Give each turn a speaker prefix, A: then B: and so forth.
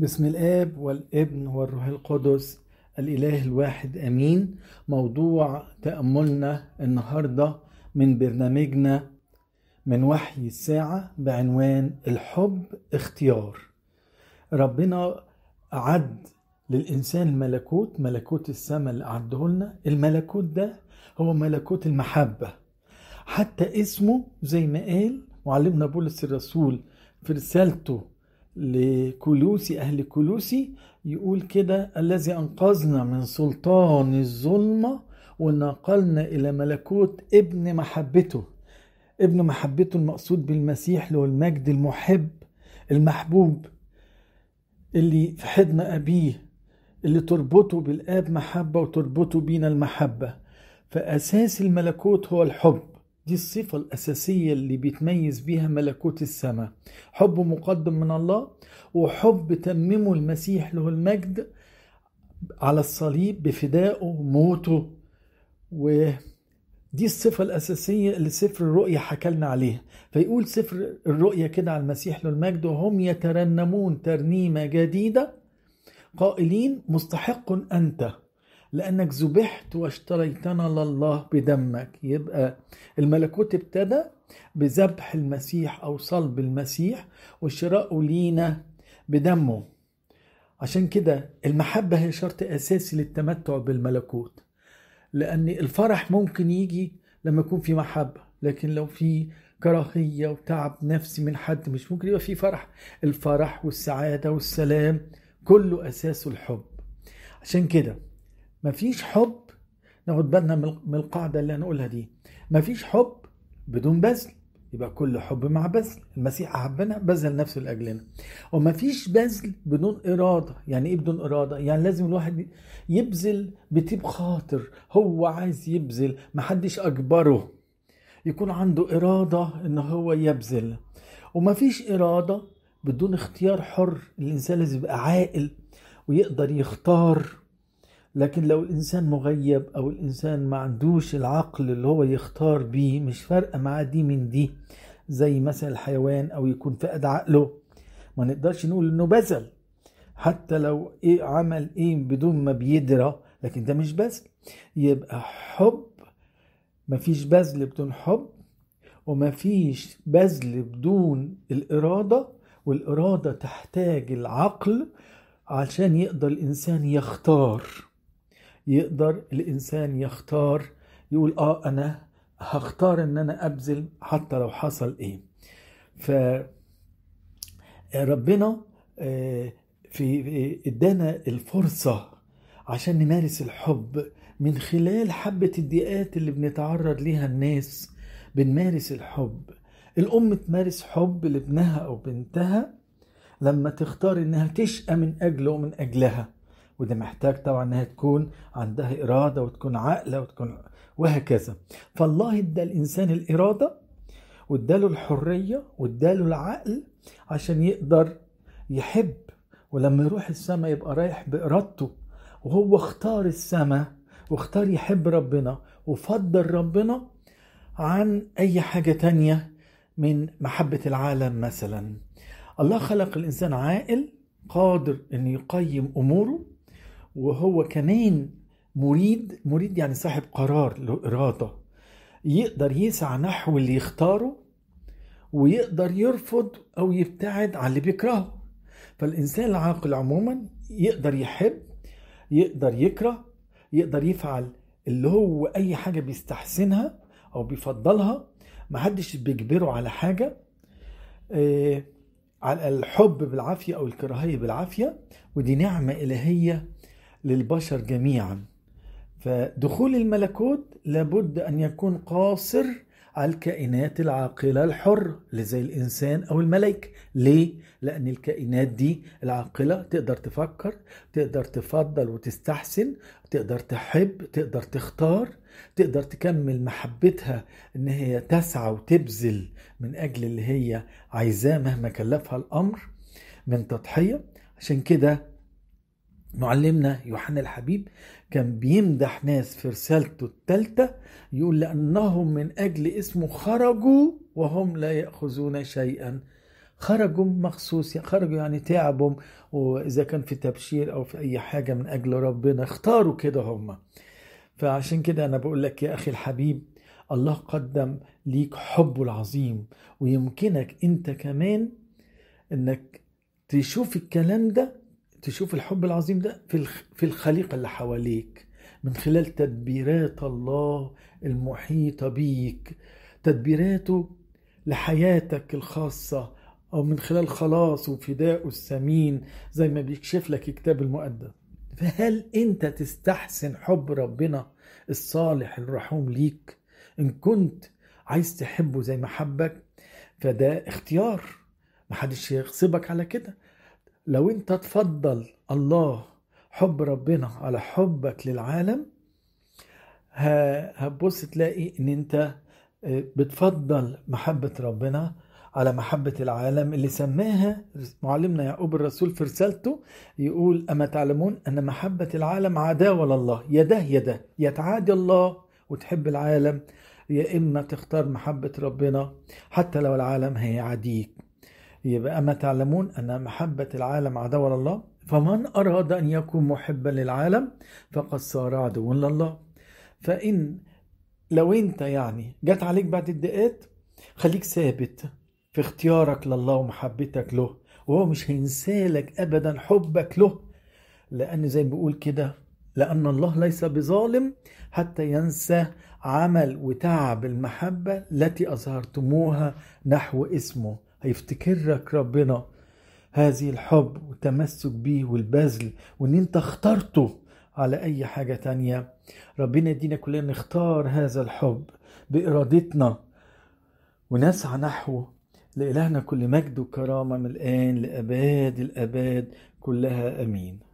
A: بسم الاب والابن والروح القدس الاله الواحد امين موضوع تاملنا النهارده من برنامجنا من وحي الساعه بعنوان الحب اختيار ربنا عد للانسان الملكوت ملكوت السماء اللي عده لنا الملكوت ده هو ملكوت المحبه حتى اسمه زي ما قال معلمنا بولس الرسول في رسالته لكلوسي أهل كلوسي يقول كده الذي أنقذنا من سلطان الظلمة ونقلنا إلى ملكوت ابن محبته ابن محبته المقصود بالمسيح له المجد المحب المحبوب اللي في حضن أبيه اللي تربطه بالآب محبة وتربطه بينا المحبة فأساس الملكوت هو الحب دي الصفة الأساسية اللي بيتميز بيها ملكوت السماء حب مقدم من الله وحب تممه المسيح له المجد على الصليب بفدائه موته و دي الصفة الأساسية اللي سفر الرؤية حكلنا عليها فيقول سفر الرؤية كده على المسيح له المجد وهم يترنمون ترنيمة جديدة قائلين مستحق أنت لأنك ذبحت واشتريتنا لله بدمك يبقى الملكوت ابتدى بذبح المسيح أو صلب المسيح وشراءه لينا بدمه عشان كده المحبة هي شرط أساسي للتمتع بالملكوت لأن الفرح ممكن يجي لما يكون في محبة لكن لو في كراهية وتعب نفسي من حد مش ممكن يبقى في فرح الفرح والسعادة والسلام كله أساسه الحب عشان كده مفيش حب ناخد بالنا من القاعدة اللي هنقولها دي مفيش حب بدون بذل يبقى كل حب مع بذل المسيح أحبنا بذل نفسه لأجلنا ومفيش بذل بدون إرادة يعني إيه بدون إرادة يعني لازم الواحد يبذل بطيب خاطر هو عايز يبذل محدش أجبره يكون عنده إرادة إن هو يبذل ومفيش إرادة بدون اختيار حر الإنسان لازم يبقى عاقل ويقدر يختار لكن لو الانسان مغيب او الانسان ما عندوش العقل اللي هو يختار بيه مش فارقه معاه دي من دي زي مثلا الحيوان او يكون فقد عقله ما نقدرش نقول انه بذل حتى لو ايه عمل ايه بدون ما بيدرى لكن ده مش بذل يبقى حب مفيش بذل بدون حب ومفيش بذل بدون الاراده والاراده تحتاج العقل علشان يقدر الانسان يختار يقدر الإنسان يختار يقول آه أنا هختار إن أنا أبذل حتى لو حصل إيه ف ربنا آه، في ادانا الفرصة عشان نمارس الحب من خلال حبة الضيقات اللي بنتعرض ليها الناس بنمارس الحب الأم تمارس حب لابنها أو بنتها لما تختار إنها تشقى من أجله ومن أجلها وده محتاج طبعا انها تكون عندها اراده وتكون عاقله وتكون وهكذا فالله ادى الانسان الاراده واداله الحريه واداله العقل عشان يقدر يحب ولما يروح السماء يبقى رايح بارادته وهو اختار السماء واختار يحب ربنا وفضل ربنا عن اي حاجه تانيه من محبه العالم مثلا الله خلق الانسان عاقل قادر ان يقيم اموره وهو كمان مريد مريد يعني صاحب قرار له إرادة يقدر يسعى نحو اللي يختاره ويقدر يرفض أو يبتعد عن اللي بيكرهه فالإنسان العاقل عموما يقدر يحب يقدر يكره يقدر يفعل اللي هو أي حاجة بيستحسنها أو بيفضلها محدش بيجبره على حاجة آه، على الحب بالعافية أو الكراهية بالعافية ودي نعمة إلهية للبشر جميعا فدخول الملكوت لابد ان يكون قاصر على الكائنات العاقلة الحرة زي الإنسان أو الملائكة ليه؟ لأن الكائنات دي العاقلة تقدر تفكر تقدر تفضل وتستحسن تقدر تحب تقدر تختار تقدر تكمل محبتها إن هي تسعى وتبذل من أجل اللي هي عايزاه مهما كلفها الأمر من تضحية عشان كده معلمنا يوحنا الحبيب كان بيمدح ناس في رسالته الثالثة يقول لأنهم من أجل اسمه خرجوا وهم لا يأخذون شيئا خرجوا مخصوص خرجوا يعني تعبهم وإذا كان في تبشير أو في أي حاجة من أجل ربنا اختاروا كده هم فعشان كده أنا بقول لك يا أخي الحبيب الله قدم ليك حبه العظيم ويمكنك أنت كمان أنك تشوف الكلام ده تشوف الحب العظيم ده في في الخليقة اللي حواليك من خلال تدبيرات الله المحيطة بيك تدبيراته لحياتك الخاصة أو من خلال خلاص وفدائه الثمين زي ما بيكشف لك الكتاب المقدس فهل أنت تستحسن حب ربنا الصالح الرحوم ليك إن كنت عايز تحبه زي ما حبك فده اختيار محدش يغصبك على كده لو انت تفضل الله حب ربنا على حبك للعالم هتبص تلاقي ان انت آه، بتفضل محبة ربنا على محبة العالم اللي سماها معلمنا يعقوب الرسول في رسالته يقول أما تعلمون أن محبة العالم عداوة لله يا ده يا ده يتعادي الله وتحب العالم يا إما تختار محبة ربنا حتى لو العالم هيعاديك يبقى أما تعلمون أن محبة العالم عدو لله فمن أراد أن يكون محبا للعالم فقد صار عدوا لله فإن لو أنت يعني جت عليك بعد الدقات خليك ثابت في اختيارك لله ومحبتك له وهو مش هينسالك أبدا حبك له لأن زي ما بيقول كده لأن الله ليس بظالم حتى ينسى عمل وتعب المحبة التي أظهرتموها نحو اسمه هيفتكرك ربنا هذه الحب والتمسك بيه والبذل وان انت اخترته على اي حاجة تانية ربنا يدينا كلنا نختار هذا الحب بارادتنا ونسعى نحوه لإلهنا كل مجد وكرامة من الآن لأباد الأباد كلها أمين